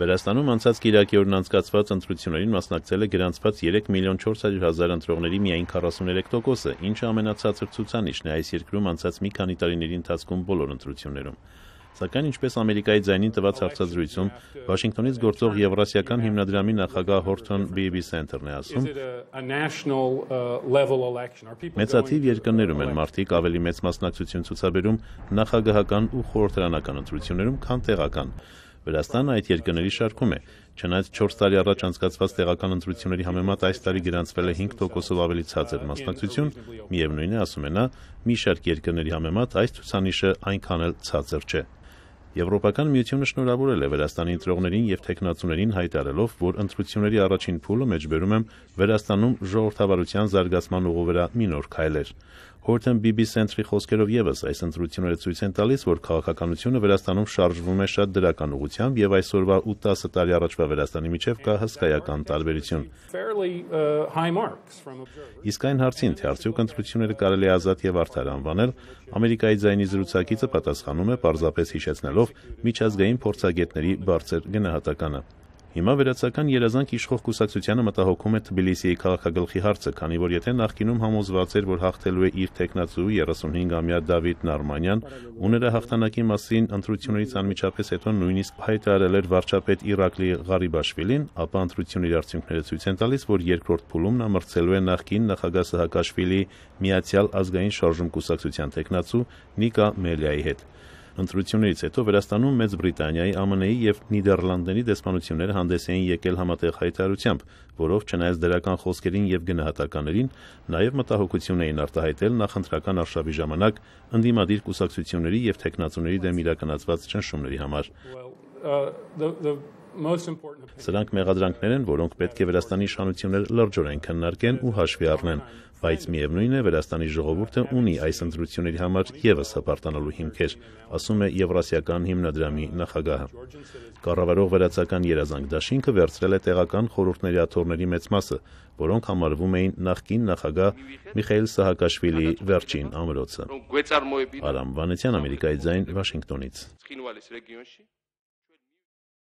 Վրաստանում անցած Կիրակի օրն անցկացված ընտրություններին մասնակցել է գրանցված 3 միլիոն 400 հազար ընտրողների միայն 43%-ը, ինչը ամենացածր ցուցանիշն է այս երկրում անցած մի քանի տարիների ընթացքում բոլոր ընտրություններում։ Սակայն ինչպես Ամերիկայի ձայնին տված հարցազրույցում Վաշինգտոնից գործող Եվրասիական հիմնադրամի նախագահ Հորթոն Բիբի Սենթերն է ասում. Uh, մեծաթիվ երկրներում են մարդիկ ավելի մեծ մասնակցություն ցուցաբերում նախագահական ու խորհրդարանական ընտրություններում, քան տեղական։ Վրաստանը այդ երկրների շարքում է։ Չնայած 4 տարի առաջ անցկացված տեղական ընտրությունների համեմատ այս տարի գրանցվել է 5%-ով ավելի ցածր մասնակցություն, միևնույնն է, ասում է նա, մի շարք երկրների համեմատ այս ցուցանիշը այնքան էլ ցածր չէ։ Եվրոպական միությունը շնորհավորել է Վրաստանի ընտրողներին եւ տեխնացուներին հայտարարելով, որ ընտրությունների առաջին փուլը մեջբերում եմ Վրաստանում ժողովրդավարության զարգացման ուղու վրա մի նոր քայլեր։ Horton BBC Center-ի խոսքերով եւս այս ընտրությունները ցույց են տալիս, որ քաղաքականությունը Վրաստանում շարժվում է շատ դրական ուղղությամբ եւ այսօրվա 8-10 տարի առաջվա Վրաստանի միջև կա հսկայական տարբերություն։ uh, Իսկ այն հարցին, թե արդյոք ընտրությունները կարելի է ազատ եւ արդար անվանել, Ամերիկայի ձայնի զրուցակիցը պատասխանում է պարզապես հիշեցնելով միջազգային փորձագետների բարձր գնահատականը։ Հիմա վերացական երազանք իշխող կուսակցությանը մտահոգում է Թբիլիսիի քաղաքագլխի հարցը, քանի որ եթե նախկինում համոզված էր, որ հաղթելու է իր տեխնացու 35-ամյա Դավիթ Նարմանյան, ու նրա հաղթանակի մասին ընտրությունից անմիջապես հետո նույնիսկ հայտարարել էր վարչապետ Իրակլի Ղարիբաշվիլին, ապա ընտրությունների արդյունքները ցույց են տալիս, որ երկրորդ փուլում նա մրցելու է նախկին նախագահ Սահակաշվիլի Միացյալ ազգային շարժում կուսակցության տեխնացու Նիկա Մելիայի հետ։ Ընտրություններից հետո Վրաստանում Մեծ Բրիտանիայի, ԱՄՆ-ի եւ Նիդերլանդների դեսպանությունները հանդես էին եկել համատեղ հայտարարությամբ, որով չնայած դրական խոսքերին եւ գնահատականներին, նաեւ մտահոգություն էին արտահայտել նախընտրական արշավի ժամանակ ընդդիմադիր կուսակցությունների եւ տեխնացուների դեմ իրականացված ճնշումների համար։ Well, uh, the, the Սրանք մեղադրանքներ են, որոնք պետք է Վրաստանի իշխանությունները լրջորեն քննարկեն ու հաշվի առնեն, բայց միևնույն է Վրաստանի ժողովուրդը ունի այս ընտրությունների համար եւս հպարտանալու հիմքեր, ասում է Եվրասիական հիմնադրամի նախագահը։ Կառավարող վերացական երազանք դաշինքը վերցրել է տեղական խորհուրդների աթորների մեծ մասը, որոնք համարվում էին նախկին նախագահ Միխայել Սահակաշվիլի վերջին ամրոցը։ Արամ Վանեցյան, Ամերիկայի ձայն Վաշինգտոնից։